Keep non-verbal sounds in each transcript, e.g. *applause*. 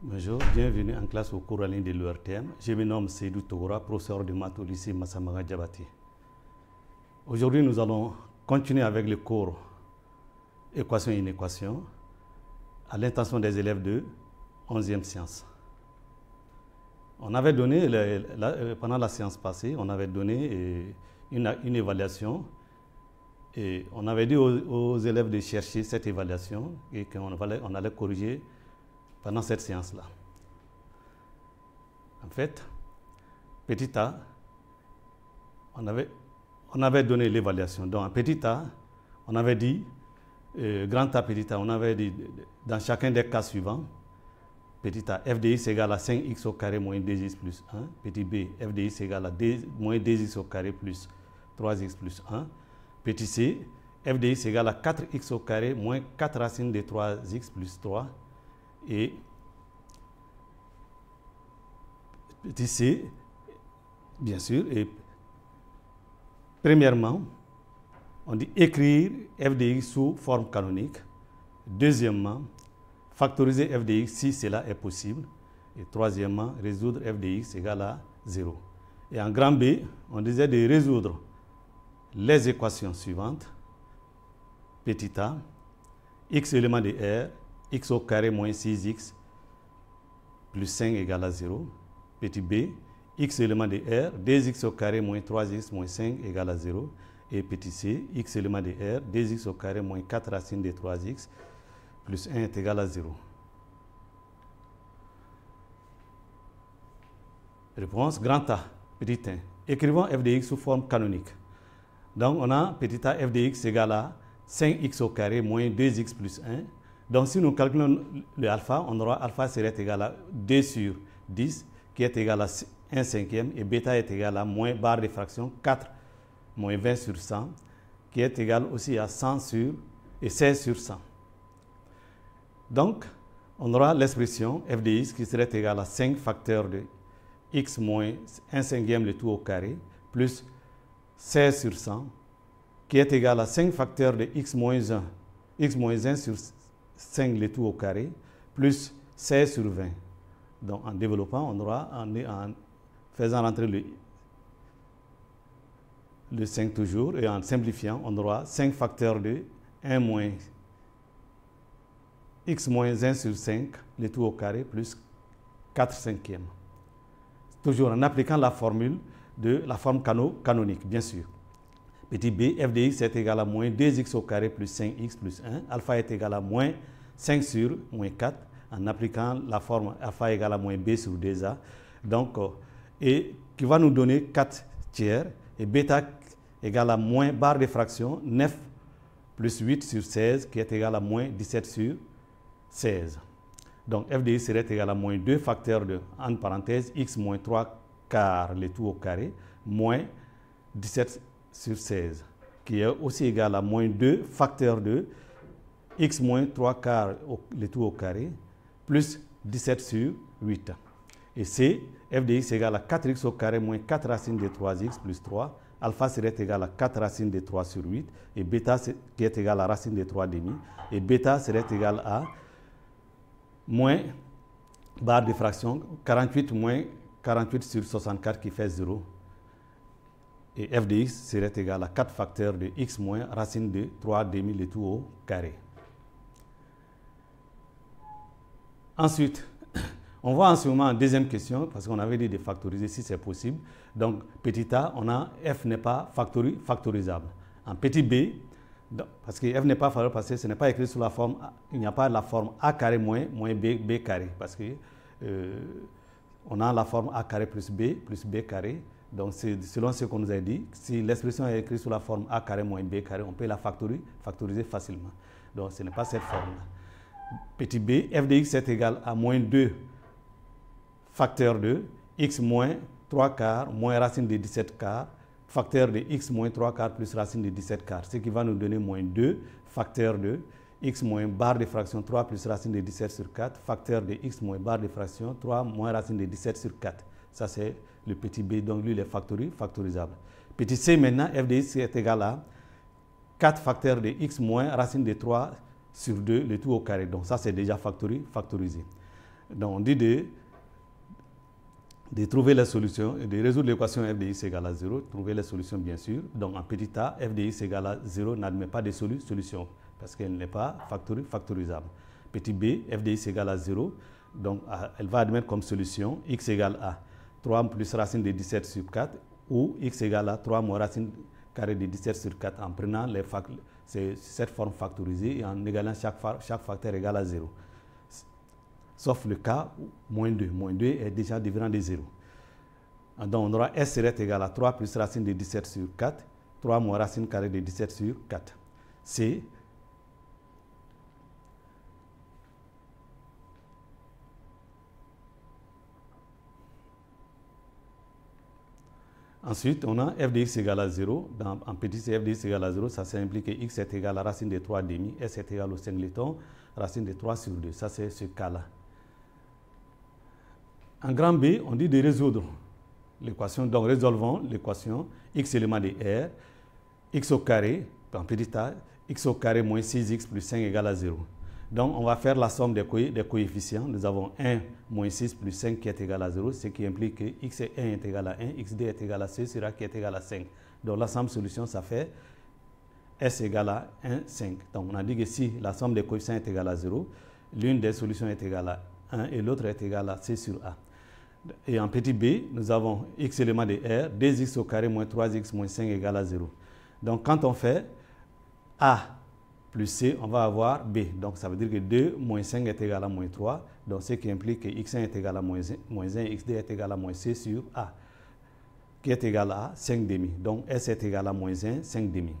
Bonjour, bienvenue en classe au cours en ligne de l'URTM. Je me nomme Seydou Togora, professeur de maths au lycée Massamara Djabati. Aujourd'hui, nous allons continuer avec le cours Équation et inéquation à l'intention des élèves de 11e science. On avait donné, pendant la séance passée, on avait donné eh, une, évaluation et on avait dit aux, élèves de chercher cette évaluation et qu'on allait corriger pendant cette séance-là. En fait, petit a, on avait, on avait donné l'évaluation. Donc, petit a, on avait dit, euh, grand a, petit a, on avait dit, dans chacun des cas suivants, petit a, c'est égal à 5x au carré moins 2x plus 1. Petit b, c'est égal à 2, moins 2x au carré plus 3x plus 1. Petit c, fdi égal à 4x au carré moins 4 racines de 3x plus 3 et c bien sûr, et premièrement, on dit écrire X sous forme canonique. Deuxièmement, factoriser dx si cela est possible. Et troisièmement, résoudre FDX égale à 0. Et en grand B, on disait de résoudre les équations suivantes. Petit a, x élément de R x au carré moins 6x plus 5 égale à 0. Petit b, x élément de R, 2x au carré moins 3x moins 5 égale à 0. Et petit c, x élément de R, 2x au carré moins 4 racines de 3x plus 1 est égal à 0. Réponse grand A, petit 1. Écrivons f de x sous forme canonique. Donc on a petit a f de x égale à 5x au carré moins 2x plus 1 donc si nous calculons le alpha, on aura alpha serait égal à 2 sur 10, qui est égal à 1 cinquième, et bêta est égal à moins barre de fraction 4 moins 20 sur 100, qui est égal aussi à 100 sur et 16 sur 100. Donc, on aura l'expression x qui serait égal à 5 facteurs de x moins 1 cinquième le tout au carré, plus 16 sur 100, qui est égal à 5 facteurs de x moins 1, x moins 1 sur 5 le tout au carré, plus 16 sur 20. Donc en développant, on aura, en, faisant rentrer le, le 5 toujours, et en simplifiant, on aura 5 facteurs de 1 moins x moins 1 sur 5, le tout au carré, plus 4 cinquièmes. Toujours en appliquant la formule de la forme canonique, bien sûr. Petit b, f de x est égal à moins 2x au carré plus 5x plus 1. Alpha est égal à moins 5 sur moins 4 en appliquant la forme alpha égale à moins b sur 2a. Donc, euh, et qui va nous donner 4 tiers et bêta égale à moins barre de fraction 9 plus 8 sur 16 qui est égal à moins 17 sur 16. Donc f de x serait égal à moins 2 facteurs de, en parenthèse, x moins 3 quarts, le tout au carré, moins 17 sur 16, qui est aussi égal à moins 2 facteur de x moins 3 quarts, le tout au carré, plus 17 sur 8. Et c'est f de x égale à 4x au carré moins 4 racines de 3x plus 3. Alpha serait égal à 4 racines de 3 sur 8. Et bêta qui est égal à racine de 3 demi. Et bêta serait égal à moins barre de fraction 48 moins 48 sur 64 qui fait 0 et f de x serait égal à 4 facteurs de x moins racine de 3 demi le tout au carré. Ensuite, *coughs* on voit en ce moment une deuxième question, parce qu'on avait dit de factoriser si c'est possible. Donc, petit a, on a f n'est pas factorisable. En petit b, parce que f n'est pas factorisable, parce que ce n'est pas écrit sous la forme, il n'y a pas la forme a carré moins, moins b, b carré, parce que euh, on a la forme a carré plus b, plus b carré, donc, selon ce qu'on nous a dit, si l'expression est écrite sous la forme a carré moins b carré, on peut la factoriser, factoriser facilement. Donc, ce n'est pas cette forme-là. Petit b, f de x est égal à moins 2 facteur de x moins 3 quarts moins racine de 17 quarts, facteur de x moins 3 quarts plus racine de 17 quarts, ce qui va nous donner moins 2 facteur de x moins barre de fraction 3 plus racine de 17 sur 4, facteur de x moins barre de fraction 3 moins racine de 17 sur 4. Ça, c'est le petit b, donc lui, il est factorisé, factorisable. Petit c, maintenant, f de x est égal à 4 facteurs de x moins racine de 3 sur 2, le tout au carré. Donc ça, c'est déjà factorisé, factorisé. Donc on dit de, trouver la solution, de résoudre l'équation f de x égale à 0, trouver la solution bien sûr. Donc en petit a, f de x égale à 0 n'admet pas de solution parce qu'elle n'est pas factori, factorisable. Petit b, f de x égale à 0, donc elle va admettre comme solution x égale à 3 plus racine de 17 sur 4 ou x égale à 3 moins racine carré de 17 sur 4 en prenant les cette forme factorisée et en égalant chaque, chaque facteur égal à 0. Sauf le cas moins 2. Moins 2 est déjà différent de 0. Donc on aura S serait égal à 3 plus racine de 17 sur 4, 3 moins racine carrée de 17 sur 4. C, Ensuite, on a f de x égale à 0. en petit, c'est f de x égale à 0. Ça, ça implique que x est égal à racine de 3 demi. S est égal au singleton, racine de 3 sur 2. Ça, c'est ce cas-là. En grand B, on dit de résoudre l'équation. Donc, résolvons l'équation x élément de R, x au carré, en petit x au carré moins 6x plus 5 égale à 0. Donc, on va faire la somme des, des coefficients. Nous avons 1 moins 6 plus 5 qui est égal à 0, ce qui implique que x 1 est égal à 1, x2 est égal à 6, a qui est égal à 5. Donc, la somme solution, ça fait s égale à 1, 5. Donc, on a dit que si la somme des coefficients est égale à 0, l'une des solutions est égale à 1 et l'autre est égale à c sur a. Et en petit b, nous avons x élément de r, 2x au carré moins 3x moins 5 égale à 0. Donc, quand on fait a plus C, on va avoir B. Donc, ça veut dire que 2 moins 5 est égal à moins 3. Donc, ce qui implique que X1 est égal à moins 1, X2 est égal à moins C sur A, qui est égal à 5 demi. Donc, S est égal à moins 1, 5 demi.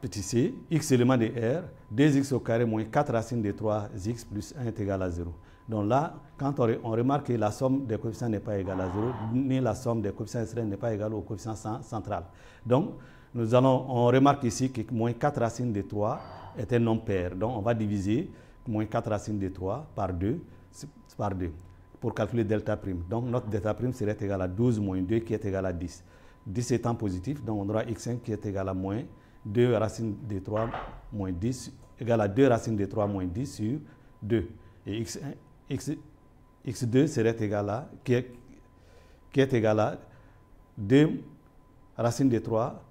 Petit c, x élément de R, 2x au carré moins 4 racines de 3x plus 1 est égal à 0. Donc là, quand on, remarque que la somme des coefficients n'est pas égale à 0, ni la somme des coefficients extrêmes n'est pas égale au coefficient central. Donc, on remarque ici que moins 4 racines de 3 est un nombre pair. Donc on va diviser moins 4 racines de 3 par 2, par 2 pour calculer delta prime. Donc notre delta prime serait égal à 12 moins 2 qui est égal à 10. 10 étant positif, donc on aura x1 qui est égal à moins 2 racines de 3 moins 10 égal à 2 racines de 3 moins 10 sur 2. Et x1, x, x 2 serait égal à, qui est, qui est égal à 2 racines de 3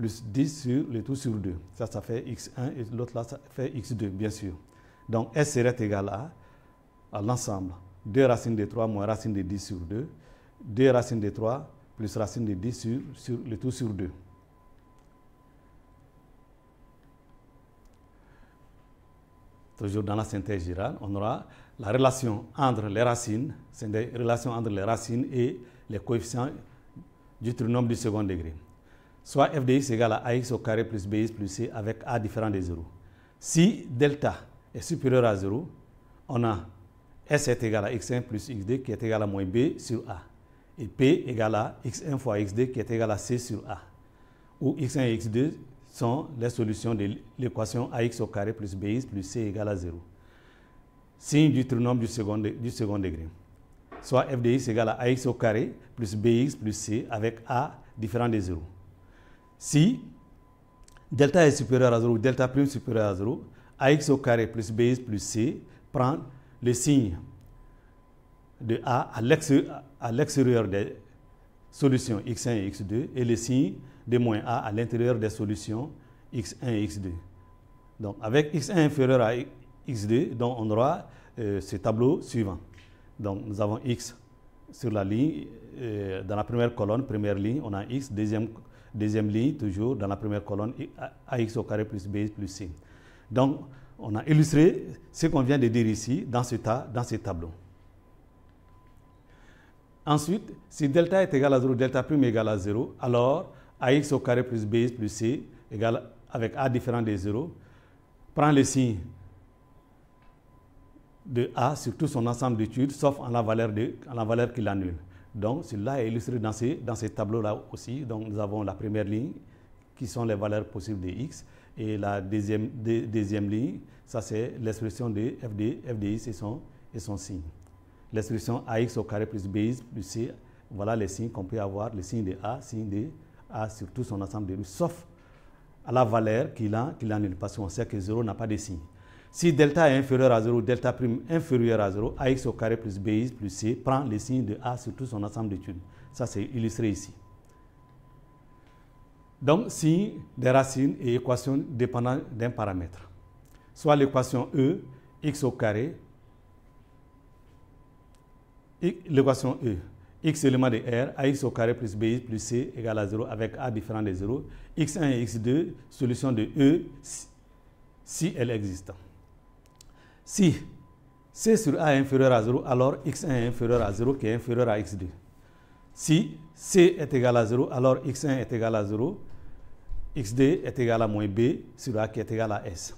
plus 10 sur le tout sur 2. Ça, ça fait x1 et l'autre là, ça fait x2, bien sûr. Donc, S serait égal à, l'ensemble. 2 racines de 3 moins racine de 10 sur 2. 2 racines de 3 plus racine de 10 sur, le tout sur 2. Toujours dans la synthèse générale, on aura la relation entre les racines, c'est des relations entre les racines et les coefficients du trinôme du second degré soit X égale à ax au carré plus bx plus c avec a différent de 0. Si delta est supérieur à 0, on a S est égal à x1 plus x2 qui est égal à moins b sur a. Et p égale à x1 fois x2 qui est égal à c sur a. Où x1 et x2 sont les solutions de l'équation ax au carré plus bx plus c égale à 0. Signe du trinôme du second, du second degré. Soit f de x égale à ax au carré plus bx plus c avec a différent de 0. Si delta est supérieur à 0 ou delta prime supérieur à 0, ax au carré plus bx plus c prend le signe de a à l'extérieur des solutions x1 et x2 et le signe de moins a à l'intérieur des solutions x1 et x2. Donc avec x1 inférieur à x2, donc on aura euh, ce tableau suivant. Donc nous avons x sur la ligne, euh, dans la première colonne, première ligne, on a x, deuxième colonne, Deuxième ligne, toujours dans la première colonne, ax au carré plus b plus c. Donc, on a illustré ce qu'on vient de dire ici dans ce, tas, dans tableau. Ensuite, si delta est égal à 0, delta prime est égal à 0, alors ax au carré plus b plus c avec a différent de 0, prend le signe de a sur tout son ensemble d'études, sauf en la valeur, de, valeur donc, cela est illustré dans ces, dans tableaux-là aussi. Donc, nous avons la première ligne, qui sont les valeurs possibles de X, et la deuxième, deuxième ligne, ça c'est l'expression de FD, FDI, et son, et son signe. L'expression AX au carré plus BX plus C, voilà les signes qu'on peut avoir, le signe de A, signe de A sur tout son ensemble de rues, sauf à la valeur qu'il a, qu'il a en sait que 0 n'a pas de signe. Si delta est inférieur à 0, delta prime inférieur à 0, ax au carré plus bx plus c prend les signes de A sur tout son ensemble d'études. Ça, c'est illustré ici. Donc, signe des racines et équations dépendant d'un paramètre. Soit l'équation E, x au carré, l'équation E, x élément de R, ax au carré plus bx plus c égale à 0 avec a différent de 0, x1 et x2, solution de E si elle existe. Si C sur A est inférieur à 0, alors X1 est inférieur à 0 qui est inférieur à X2. Si C est égal à 0, alors X1 est égal à 0, X2 est égal à moins B sur A qui est égal à S.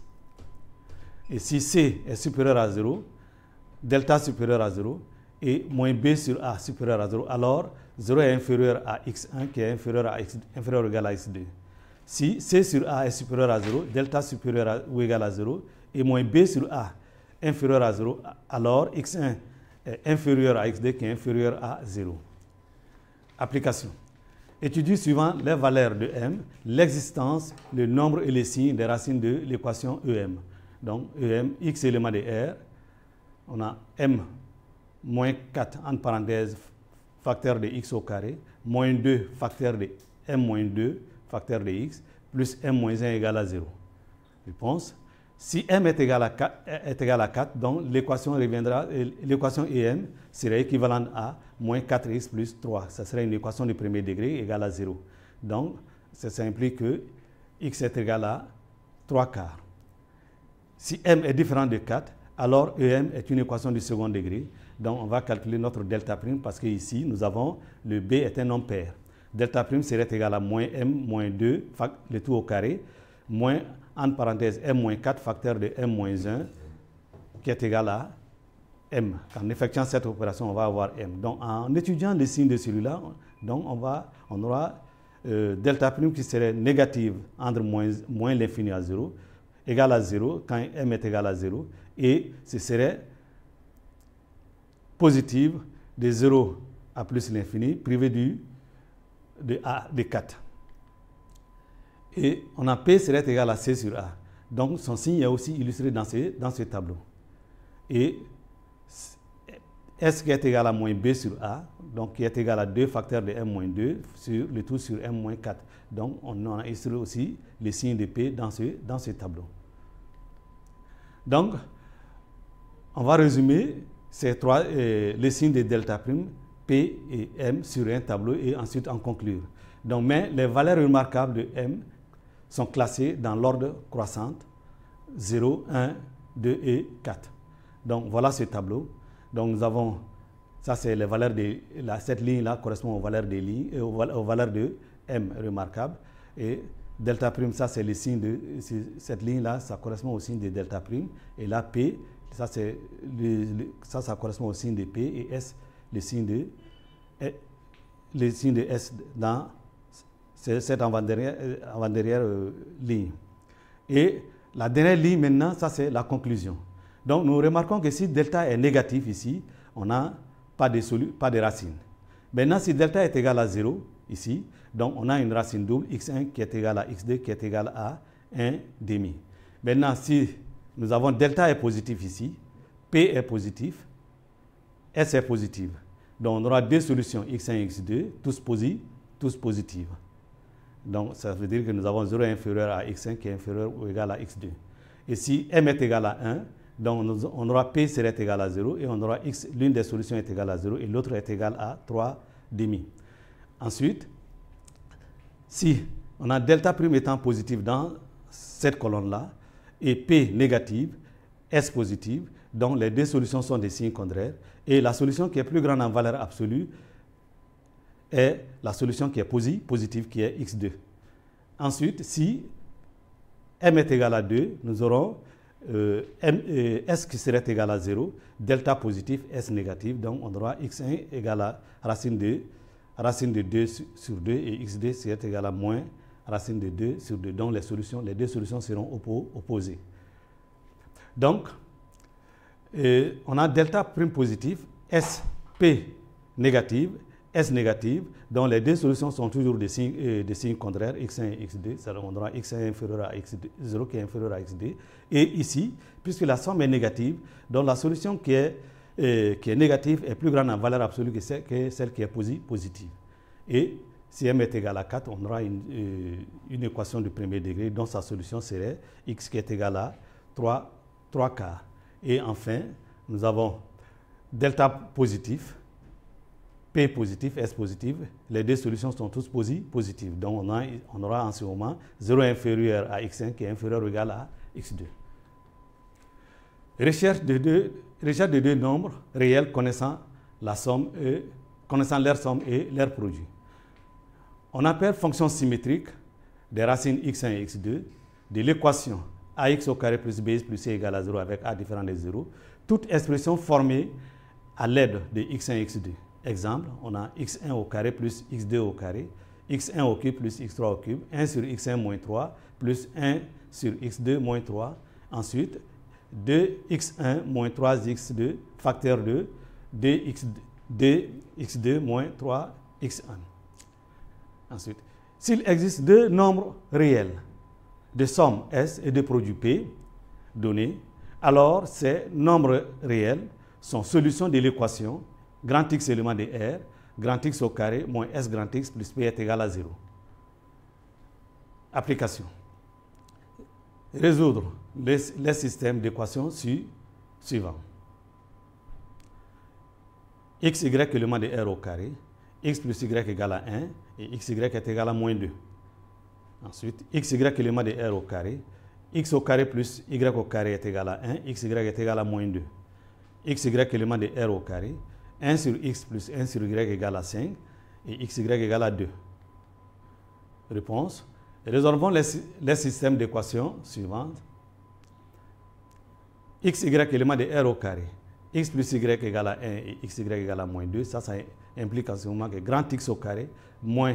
Et si C est supérieur à 0, delta supérieur à 0 et moins B sur A supérieur à 0, alors 0 est inférieur à X1 qui est inférieur, à X, ou égal à X2. Si C sur A est supérieur à 0, delta supérieur ou égal à 0 et moins B sur A inférieur à 0, alors x1 est inférieur à x2 qui est inférieur à 0. Application. Étudie suivant les valeurs de m, l'existence, le nombre et les signes des racines de l'équation EM. Donc EM, x élément de R, on a m moins 4 en parenthèse facteur de x au carré, moins 2 facteur de m moins 2 facteur de x, plus m moins 1 égale à 0. Réponse si m est égal à 4, donc l'équation reviendra, euh, l'équation EM serait équivalente à moins 4x plus 3. Ça serait une équation du premier degré égale à 0. Donc, ça implique que x est égal à 3 quarts. Si m est différent de 4, alors EM est une équation du second degré. Donc, on va calculer notre delta prime parce qu'ici, nous avons le B est un ampère. Delta prime serait égal à moins m moins 2, le tout au carré moins, entre parenthèses, M-4 facteur de M-1 qui est égal à M. En effectuant cette opération, on va avoir M. Donc, en étudiant les signes de celui-là, on, on aura euh, delta prime qui serait négative entre moins, moins l'infini à 0, égal à 0 quand M est égal à 0, et ce serait positive de 0 à plus l'infini, privé du, de, A, de 4. Et on a P serait égal à C sur A. Donc son signe est aussi illustré dans ce, dans ce tableau. Et S qui est égal à moins B sur A, donc qui est égal à 2 facteurs de M-2 moins sur le tout sur M-4. moins Donc on a illustré aussi le signe de P dans ce, dans ce tableau. Donc, on va résumer ces trois, euh, les signes de delta prime, P et M sur un tableau et ensuite en conclure. Donc, mais les valeurs remarquables de M sont classés dans l'ordre croissant 0, 1, 2 et 4. Donc voilà ce tableau. Donc nous avons, ça c'est les valeurs de, la, cette ligne-là correspond aux valeurs des lignes et euh, aux, valeurs de M remarquable. Et delta prime, ça c'est le signe de, cette ligne-là, ça correspond au signe de delta prime. Et là P, ça c'est ça, ça correspond au signe de P et S, le signe de, eh, le signe de S dans cette avant-dernière avant ligne. Euh, euh, et la dernière ligne maintenant, ça c'est la conclusion. Donc nous remarquons que si delta est négatif ici, on n'a pas de, pas de racine. Maintenant, si delta est égal à 0, ici, donc on a une racine double, x1 qui est égal à x2 qui est égal à 1 demi. Maintenant, si nous avons delta est positif ici, P est positif, S est positive. Donc on aura deux solutions, x1 et x2, tous, positifs, tous positives. Donc, ça veut dire que nous avons 0 inférieur à x1 qui est inférieur ou égal à x2. Et si m est égal à 1, donc on aura p serait égal à 0 et on aura x, l'une des solutions est égale à 0 et l'autre est égale à 3 demi. Ensuite, si on a delta prime étant positif dans cette colonne-là et p négative, s positive, donc les deux solutions sont des signes contraires et la solution qui est plus grande en valeur absolue est la solution qui est positive, qui est x2. Ensuite, si m est égal à 2, nous aurons euh, euh, s qui serait égal à 0, delta positif, s négatif, donc on aura x1 égale à racine de, racine de 2 sur 2 et x2 serait égal à moins racine de 2 sur 2. Donc les, solutions, les deux solutions seront opposées. Donc, euh, on a delta prime positif, sp négative, S négative, dont les deux solutions sont toujours des signes, euh, contraires, X1 et x2, XD, ça aura X1 inférieur à x 0 qui est inférieur à x2. Et ici, puisque la somme est négative, donc la solution qui est, euh, qui est négative est plus grande en valeur absolue que celle, qui est positive. Et si M est égal à 4, on aura une, euh, une, équation du premier degré dont sa solution serait X qui est égal à 3, 3 quarts. Et enfin, nous avons delta positif, P positif, S positif, les deux solutions sont toutes positives. Donc on, aura en ce moment 0 inférieur à x1 qui est inférieur ou égal à x2. Recherche de deux, recherche nombres réels connaissant, la somme e, connaissant leur somme et leur produit. On appelle fonction symétrique des racines x1 et x2 de l'équation ax au carré plus bx plus c égale à 0 avec a différent de 0, toute expression formée à l'aide de x1 et x2 Exemple, on a x1 au carré plus x2 au carré, x1 au cube plus x3 au cube, 1 sur x1 moins 3, plus 1 sur x2 moins 3. Ensuite, 2x1 moins 3x2, facteur 2, 2x2, moins 3x1. Ensuite, s'il existe deux nombres réels de somme S et de produit P donnés, alors ces nombres réels sont solutions de l'équation grand X élément de R, grand X au carré moins S grand X plus P est égal à 0. Application. Résoudre les, systèmes d'équations suivants. x, y élément de R au carré, x plus y égale à 1 et X Y est égal à moins 2. Ensuite, xy élément de R au carré, x au carré plus y au carré est égal à 1, Y est égal à moins 2. Y élément de R au carré, 1 sur x plus 1 sur y égale à 5 et xy égale à 2. Réponse. Résolvons les, les systèmes d'équations suivantes. xy élément de r au carré. x plus y égale à 1 et xy égale à moins 2. Ça, ça implique en ce moment que grand X au carré moins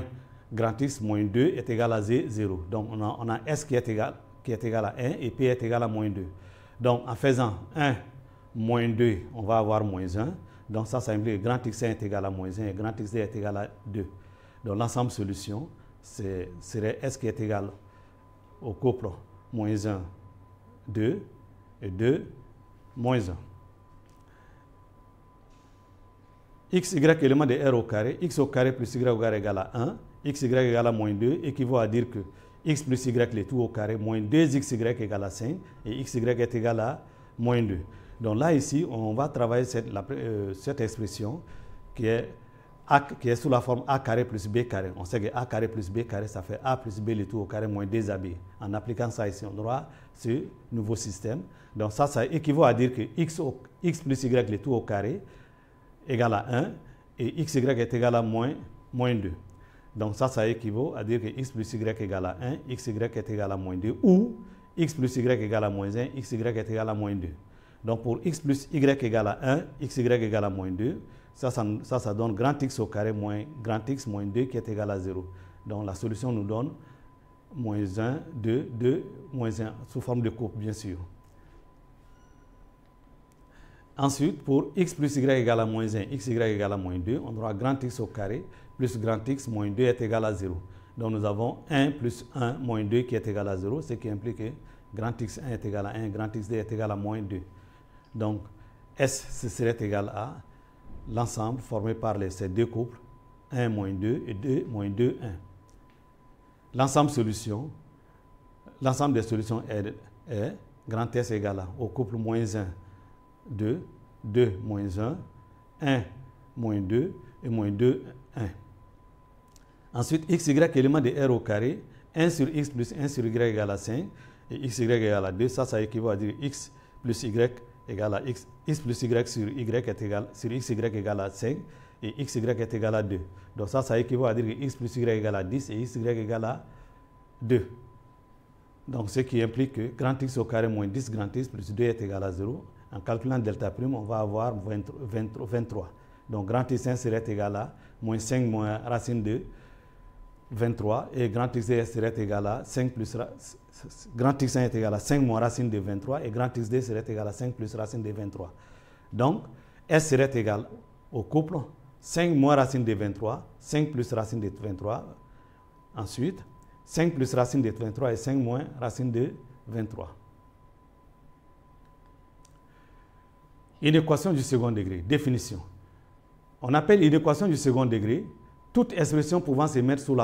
grand X moins 2 est égal à 0. Donc, on a, on S qui est, égal, qui est égal à 1 et P est égal à moins 2. Donc, en faisant 1 moins 2, on va avoir moins 1. Donc ça, ça implique que grand X1 est égal à moins 1 et grand X2 est égal à 2. Donc l'ensemble solution serait S qui est égal au couple moins 1, 2 et 2, moins 1. XY, élément de R au carré, x au carré plus y au carré égale à 1, XY est égale à moins 2 équivaut à dire que x plus y le tout au carré moins 2xy égal à 5 et xy est égal à moins 2. Donc là, ici, on va travailler cette, euh, expression qui est, qui est sous la forme a carré plus b carré. On sait que a carré plus b carré, ça fait a plus b le tout au carré moins 2ab. En appliquant ça ici, on aura ce nouveau système. Donc ça, ça équivaut à dire que x, x plus y le tout au carré égale à 1 et xy est égal à moins, 2. Donc ça, ça équivaut à dire que x plus y égale à 1, xy est égal à moins 2 ou x plus y égale à moins 1, xy est égal à moins 2. Donc pour x plus y égale à 1, xy égale à moins 2, ça, ça, ça, donne grand x au carré moins grand x moins 2 qui est égal à 0. Donc la solution nous donne moins 1, 2, 2, moins 1, sous forme de courbe bien sûr. Ensuite, pour x plus y égale à moins 1, xy égale à moins 2, on aura grand x au carré plus grand x moins 2 est égal à 0. Donc nous avons 1 plus 1 moins 2 qui est égal à 0, ce qui implique que grand x1 est égal à 1, grand x2 est égal à moins 2. Donc, S, ce serait égal à l'ensemble formé par les, ces deux couples, 1 2 et 2 2, 1. L'ensemble solution, l'ensemble des solutions est, est, grand S égal à au couple moins 1, 2, 2 1, 1 2 et moins 2, 1. Ensuite, XY élément de R au carré, 1 sur x plus 1 sur y égale à 5, et XY égale à 2, ça, ça équivaut à dire x plus y à x, plus y sur y est égal, à 5 et XY est égal à 2. Donc ça, ça équivaut à dire que x plus y égal à 10 et XY y égal à 2. Donc ce qui implique que grand x au carré moins 10 grand x plus 2 est égal à 0. En calculant delta prime, on va avoir 23. Donc grand x1 serait égal à moins 5 moins racine de 23 et grand x serait égal à 5 plus racine grand X1 est égal à 5 moins racine de 23 et grand X2 serait égal à 5 plus racine de 23. Donc, S serait égal au couple 5 moins racine de 23, 5 plus racine de 23. Ensuite, 5 plus racine de 23 et 5 moins racine de 23. Une équation du second degré. Définition. On appelle une équation du second degré toute expression pouvant se mettre sous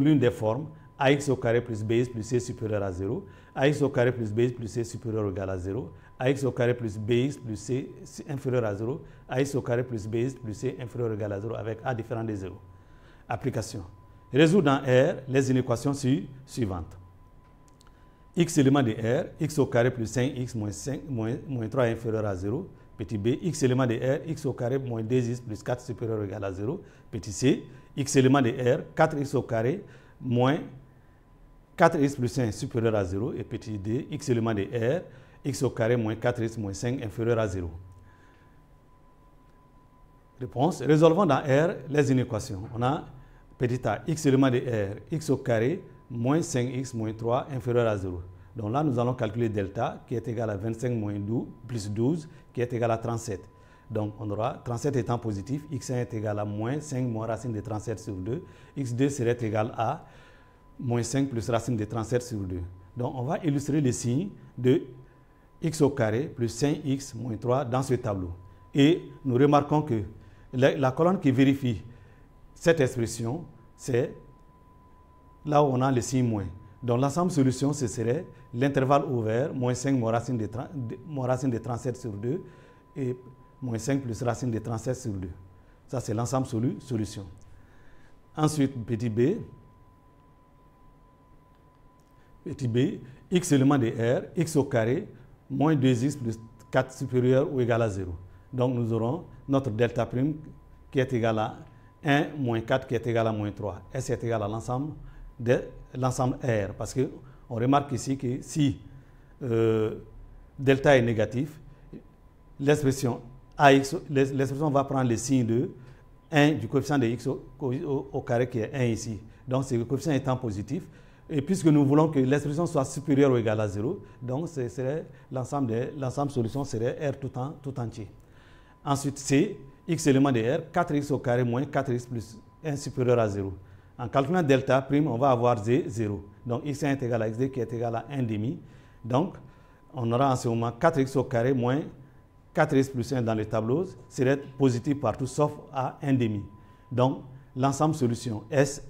l'une sous des formes ax au carré plus bx plus c supérieur à 0, ax au carré plus bx plus c supérieur ou égal à 0, ax au carré plus bx plus c inférieur à 0, ax au carré plus bx plus c inférieur ou égal à 0 avec a différent de 0. Application. Résoudre dans R les inéquations suivantes. x élément de R, x au carré plus 5x moins, 5, moins, 3 inférieur à 0, petit b, x élément de R, x au carré moins 2x plus 4 supérieur ou égal à 0, petit c, x élément de R, 4x au moins 4x plus 1 supérieur à 0 et petit d, x élément de R, x au carré moins 4x moins 5 inférieur à 0. Réponse, résolvons dans R les inéquations. On a petit a, x élément de R, x au carré moins 5x moins 3 inférieur à 0. Donc là, nous allons calculer delta qui est égal à 25 moins 12, plus 12 qui est égal à 37. Donc on aura 37 étant positif, x1 est égal à moins 5 moins racine de 37 sur 2, x2 serait égal à moins 5 plus racine de 37 sur 2. Donc on va illustrer les signes de x au carré plus 5x moins 3 dans ce tableau. Et nous remarquons que la, colonne qui vérifie cette expression, c'est là où on a le signe moins. Donc l'ensemble solution, ce serait l'intervalle ouvert, moins 5 moins racine de, racine de 37 sur 2 et moins 5 plus racine de 37 sur 2. Ça, c'est l'ensemble solution. Ensuite, petit b, petit b, x élément de R, x au carré, moins 2x plus 4 supérieur ou égal à 0. Donc nous aurons notre delta prime qui est égal à 1 moins 4 qui est égal à moins 3. S est égal à l'ensemble de l'ensemble R. Parce que on remarque ici que si euh, delta est négatif, l'expression l'expression va prendre le signe de 1 du coefficient de x au, au carré qui est 1 ici. Donc, le coefficient étant positif, et puisque nous voulons que l'expression soit supérieure ou égale à 0, donc l'ensemble de solution serait R tout, entier. Ensuite, C, x élément de R, 4x au carré moins 4x plus 1 supérieur à 0. En calculant delta prime, on va avoir Z, 0. Donc x1 est égal à xd qui est égal à 1 demi. Donc, on aura en ce moment 4x au carré moins 4x plus 1 dans le tableau serait positif partout sauf à 1 demi. Donc, l'ensemble solution S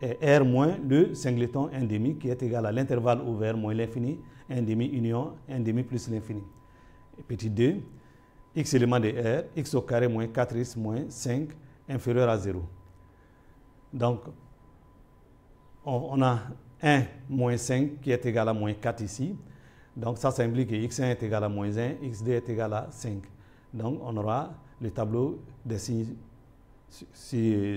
R moins le singleton demi qui est égal à l'intervalle ouvert moins l'infini, demi union, demi plus l'infini. Petit 2, x élément de R, x au carré moins 4x moins 5 inférieur à 0. Donc, on, a 1 moins 5 qui est égal à moins 4 ici. Donc, ça, ça implique que x1 est égal à moins 1, x2 est égal à 5. Donc, on aura le tableau des signes si,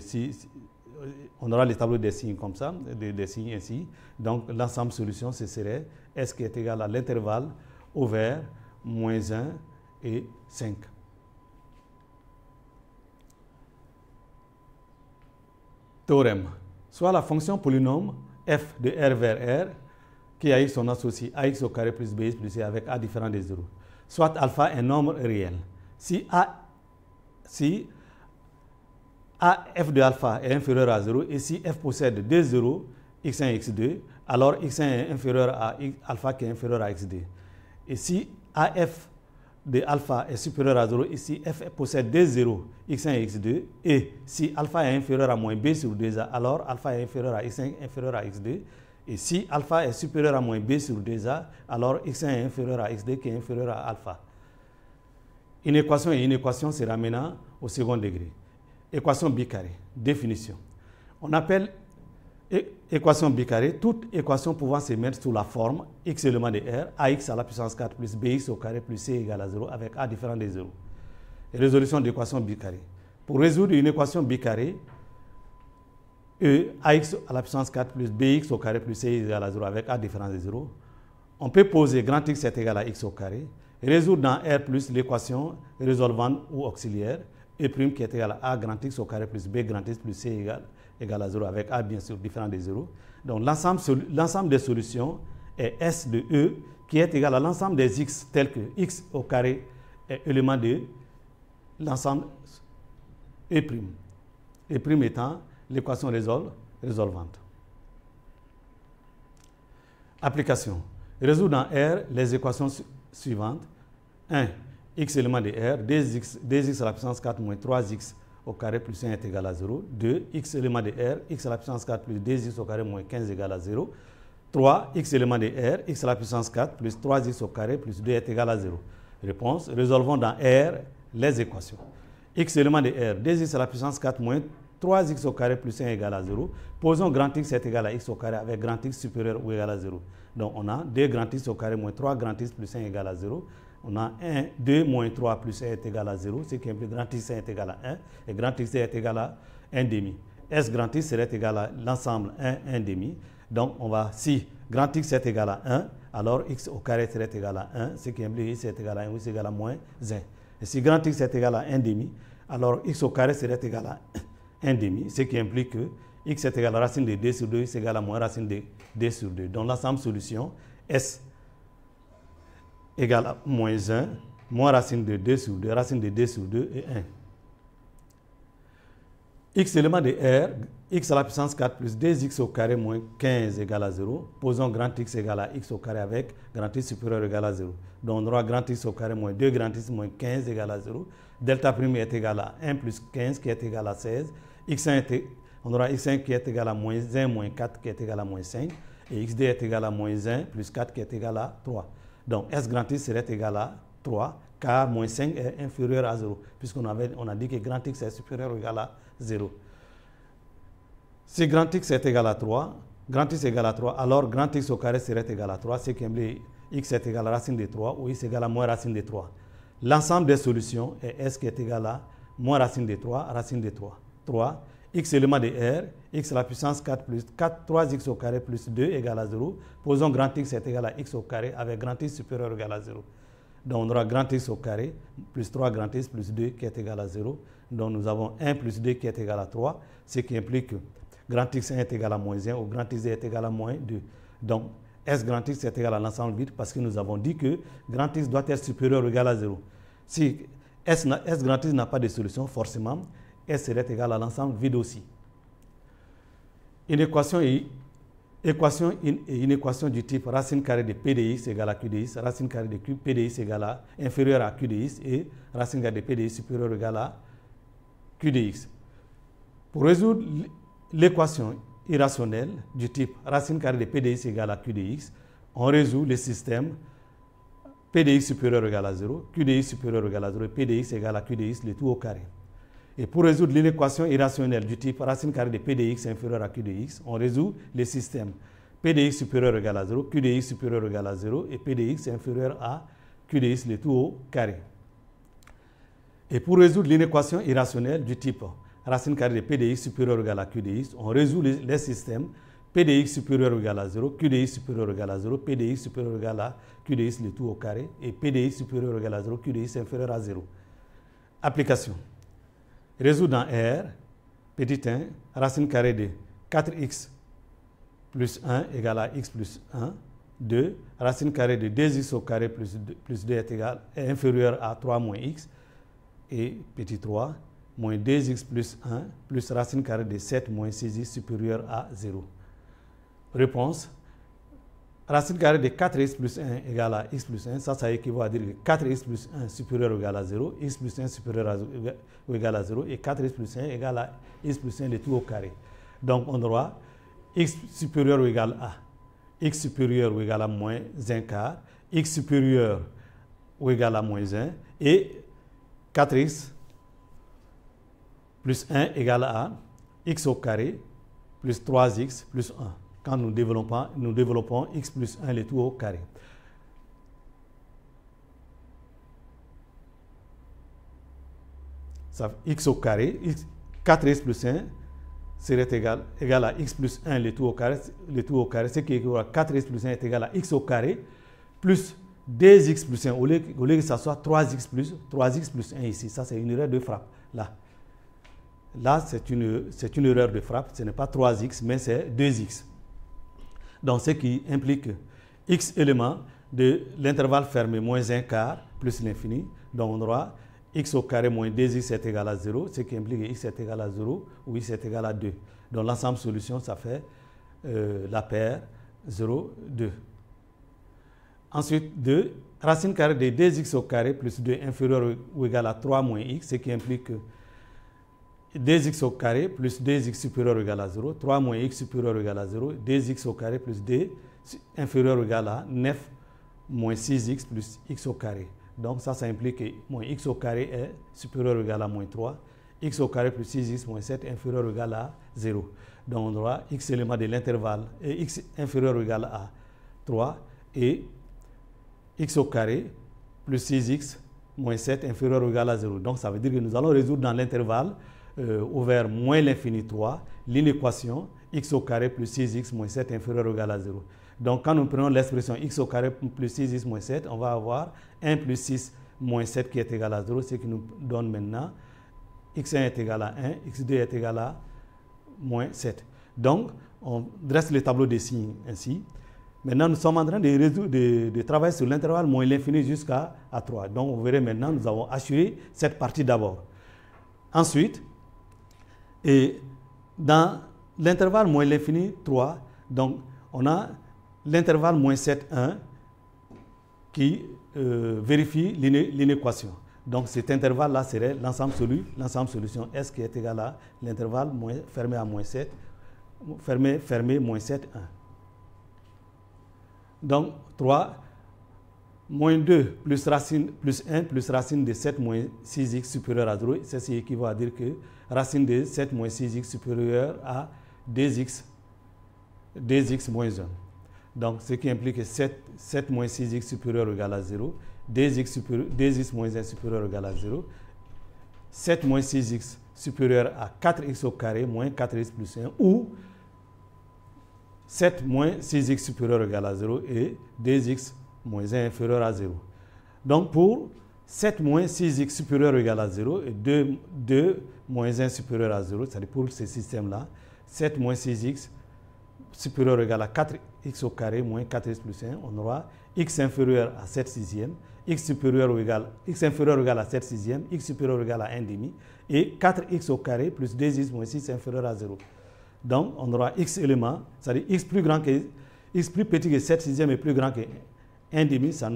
on aura les tableaux des signes comme ça, des, signes ainsi. Donc l'ensemble solution, ce serait S qui est égal à l'intervalle ouvert, moins 1 et 5. Théorème. Soit la fonction polynôme f de r vers r, qui a eu son associé ax au carré plus bx plus c avec a différent des 0, soit alpha un nombre réel. Si a, si AF de alpha est inférieur à 0 et si F possède 2 0, x1 x2, alors x1 est inférieur à alpha qui est inférieur à x2. Et si AF de alpha est supérieur à 0 et si F possède 2 0, x1 et x2, et si alpha est inférieur à moins b sur 2a, alors alpha est inférieur à x1 inférieur à x2, et si alpha est supérieur à moins b sur 2a, alors x1 est inférieur à x2 qui est inférieur à alpha. Une équation et une équation, se ramènent au second degré équation bicarée, Définition. On appelle équation bicarée toute équation pouvant se mettre sous la forme x élément de r, ax à la puissance 4 plus bx au carré plus c égale à 0 avec a différent de 0. résolution d'équation bicarée. Pour résoudre une équation bicarée, e, ax à la puissance 4 plus bx au carré plus c égale à 0 avec a différent de 0. On peut poser grand X est égal à x au carré, résoudre dans R plus l'équation résolvante ou auxiliaire, E prime qui est égal à A grand X au carré plus B grand plus C égale, à 0 avec A bien sûr différent de 0. Donc l'ensemble des solutions est S de E qui est égal à l'ensemble des X tels que X au carré est élément de l'ensemble E prime. E prime étant l'équation résolvante. Application. Résoudre dans R les équations suivantes. 1 x éléments de R, 2x, 2x à la puissance 4 moins 3x au carré plus 1 est égal à 0. 2, x élément de R, x à la puissance 4 plus 2x au carré moins 15 égal à 0. 3, x éléments de R, x à la puissance 4 plus 3x au carré plus 2 est égal à 0. Réponse, résolvons dans R les équations. x éléments de R, 2x à la puissance 4 moins 3x au carré plus 1 égal à 0. Posons grand X est égal à x au carré avec grand X supérieur ou égal à 0. Donc on a 2 grand X au carré moins 3 grand X plus 1 égale à 0 on a 1, 2 moins 3 plus 1 est égal à 0, ce qui implique grand X est égal à 1, et grand X est égal à 1 demi. S grand X serait égal à l'ensemble 1, 1 demi. Donc on va, si grand X est égal à 1, alors X au carré serait égal à 1, ce qui implique X est égal à 1 ou est égal à moins 1. Et si grand X est égal à 1 demi, alors X au carré serait égal à 1 demi, ce qui implique que X est égal à racine de 2 sur 2, X est égal à moins racine de 2 sur 2. Donc l'ensemble solution S égale à moins 1, moins racine de 2 sur 2, racine de 2 sur 2 et 1. x élément de R, x à la puissance 4 plus 2x au carré moins 15 égale à 0. Posons grand x égale à x au carré avec grand x supérieur égale à 0. Donc aura grand x au carré moins 2 grand x moins 15 égale à 0. Delta prime est égal à 1 plus 15 qui est égal à 16. x1 est, on aura x1 qui est égal à moins 1 moins 4 qui est égal à moins 5. Et xd est égal à moins 1 plus 4 qui est égal à 3. Donc S grand X serait égal à 3, car moins 5 est inférieur à 0, puisqu'on avait, on a dit que grand X est supérieur ou égal à 0. Si grand X est égal à 3, grand égal à 3, alors grand X au carré serait égal à 3, ce qui X est égal à racine de 3 ou X est égal à moins racine de 3. L'ensemble des solutions est S qui est égal à moins racine de 3, racine de 3. 3, X élément de R x à la puissance 4 plus 4, 3x au carré plus 2 égale à 0. Posons grand X est égal à x au carré avec grand X supérieur ou égal à 0. Donc on aura grand X au carré plus 3 grand X plus 2 qui est égal à 0. Donc nous avons 1 plus 2 qui est égal à 3, ce qui implique que grand X1 est égal à moins 1 ou grand X est égal à moins 2. Donc S grand X est égal à l'ensemble vide parce que nous avons dit que grand X doit être supérieur ou égal à 0. Si S grand X n'a pas de solution, forcément, S serait égal à l'ensemble vide aussi. Une équation une équation du type racine carrée de Pdx égale à q racine carrée de q, p égale à inférieur à q et racine carrée de Pdx supérieur égal à q Pour résoudre l'équation irrationnelle du type racine carrée de Pdx égale à Qdx, on résout le système Pdx supérieur supérieur à 0, Qdx supérieur supérieur à 0 et Pdx égale à Qdx, le tout au carré. Et pour résoudre l'inéquation irrationnelle du type racine carrée de pdx à qdx, on résout les systèmes pdx supérieur ou égal à 0, qdx supérieur ou égal à 0 et pdx inférieur à qdx, le tout au carré. Et pour résoudre l'inéquation irrationnelle du type racine carrée de pdx supérieur ou égal à qdx, on résout les, systèmes pdx supérieur ou égal à 0, qdx supérieur ou égal à 0, pdx supérieur ou égal à qdx, le tout au carré et pdx supérieur ou égal à 0, qdx inférieur à 0. Application. Résoudre dans R, petit 1, racine carrée de 4x plus 1 égale à x plus 1, 2, racine carrée de 2x au carré plus 2, plus 2 est, égal, inférieur à 3 moins x, et petit 3, moins 2x plus 1, plus racine carrée de 7 moins 6x supérieur à 0. Réponse Racine carrée de 4x plus 1 égale à x plus 1, ça, ça équivaut à dire que 4x plus 1 supérieur ou égal à 0, x plus 1 supérieur ou égal à 0, et 4x plus 1 égale à x plus 1 de tout au carré. Donc, on aura x supérieur ou égal à x supérieur ou égal à moins 1 quart, x supérieur ou égal à moins 1, et 4x plus 1 égale à x au carré plus 3x plus 1 quand nous développons, nous développons x plus 1 les tout au carré. Ça, x au carré, 4x plus 1 serait égal, égal à x plus 1 les tout au carré, au carré, ce qui équivaut à 4x plus 1 est égal à x au carré plus 2x plus 1, au lieu, que ça soit 3x plus, 3x plus 1 ici. Ça, c'est une erreur de frappe, là. Là, c'est une, une erreur de frappe. Ce n'est pas 3x, mais c'est 2x. Donc, ce qui implique x éléments de l'intervalle fermé moins 1 quart plus l'infini, donc on aura x au carré moins 2x est égal à 0, ce qui implique x est égal à 0 ou x est égal à 2. Donc l'ensemble solution, ça fait euh, la paire 0, 2. Ensuite, 2, racine carrée de 2x au carré plus 2 inférieur ou égal à 3 moins x, ce qui implique 2x au carré plus 2x supérieur ou égal à 0, 3 moins x supérieur ou égal à 0, 2x au carré plus 2 inférieur ou égal à 9 moins 6x plus x au carré. Donc ça, ça implique que moins x au carré est supérieur ou égal à moins 3, x au carré plus 6x moins 7 inférieur ou égal à 0. Donc on aura x élément de l'intervalle et x inférieur ou égal à 3 et x au carré plus 6x moins 7 inférieur ou égal à 0. Donc ça veut dire que nous allons résoudre dans l'intervalle euh, ouvert moins l'infini 3, l'inéquation x au carré plus 6x moins 7 inférieur ou égal à 0. Donc quand nous prenons l'expression x au carré plus 6x moins 7, on va avoir 1 plus 6 moins 7 qui est égal à 0, ce qui nous donne maintenant x1 est égal à 1, x2 est égal à moins 7. Donc on dresse le tableau des signes ainsi. Maintenant, nous sommes en train de, de, de travailler sur l'intervalle moins l'infini jusqu'à 3. Donc, vous verrez maintenant, nous avons assuré cette partie d'abord. Ensuite, et dans l'intervalle moins l'infini, 3, donc on a l'intervalle moins 7, 1 qui euh, vérifie l'inéquation. Donc cet intervalle-là serait l'ensemble solu, l'ensemble solution S qui est égal à l'intervalle fermé à moins 7, fermé, fermé, moins 7, 1. Donc 3, moins 2 plus racine plus 1 plus racine de 7 moins 6x supérieur à 0, c'est ce qui dire que racine de 7 moins 6x supérieur à 2x, moins 1. Donc, ce qui implique que 7, moins 6x supérieur ou égal à 0, 2x, supérieur, 2x moins 1 supérieur ou égal à 0, 7 moins 6x supérieur à 4x au carré moins 4x plus 1 ou 7 moins 6x supérieur ou égal à 0 et 2x moins 1 inférieur à 0. Donc pour 7 moins 6x supérieur ou égal à 0 et 2, 2 moins 1 supérieur à 0, c'est-à-dire pour ce système-là, 7 moins 6x supérieur ou égal à 4x au carré moins 4x plus 1, on aura x inférieur à 7 sixièmes, x supérieur ou égal, x inférieur ou égal à 7 sixièmes, x supérieur ou égal à 1 demi, et 4x au carré plus 2x moins 6 inférieur à 0. Donc, on aura x éléments, c'est-à-dire x plus grand que, x plus petit que 7 sixièmes et plus grand que 1. 1,5, ça,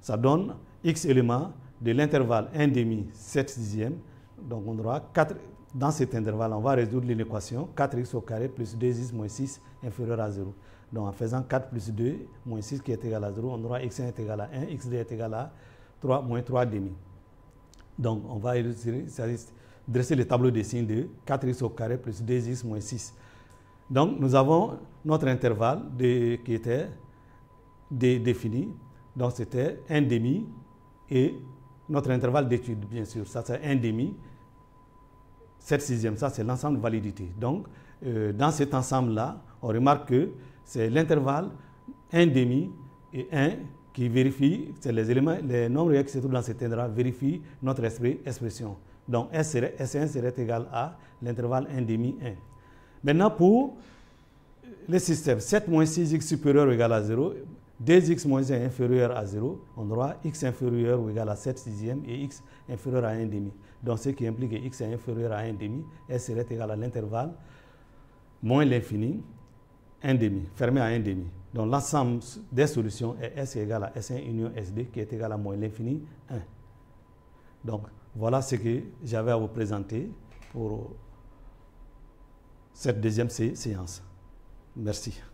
ça donne x éléments de l'intervalle demi 7 dixièmes. Donc on aura 4, dans cet intervalle, on va résoudre l'équation 4x au carré plus 2x moins 6 inférieur à 0. Donc en faisant 4 plus 2 moins 6 qui est égal à 0, on aura x1 est égal à 1, x2 est égal à 3 moins demi. Donc on va dresser le tableau des signes de 4x au carré plus 2x moins 6. Donc nous avons notre intervalle de, qui était dé, défini. Donc c'était un demi et notre intervalle d'étude, bien sûr, ça c'est un demi. 7 sixième, ça c'est l'ensemble de validité. Donc euh, dans cet ensemble-là, on remarque que c'est l'intervalle 1 demi et 1 qui vérifie, c'est les éléments, les nombres qui se trouvent dans cet intervalle vérifient notre expression. Donc S S1 serait égal à l'intervalle 1 demi 1. Maintenant pour le système 7 moins 6x supérieur ou égal à 0, 2x moins 1 inférieur à 0, on aura x inférieur ou égal à 7 sixièmes et x inférieur à 1 demi. Donc ce qui implique que x est inférieur à 1 demi, s serait égal à l'intervalle moins l'infini, 1 demi, fermé à 1 demi. Donc l'ensemble des solutions est S égale à S1 union SD qui est égal à moins l'infini 1. Donc voilà ce que j'avais à vous présenter pour cette deuxième séance. Merci.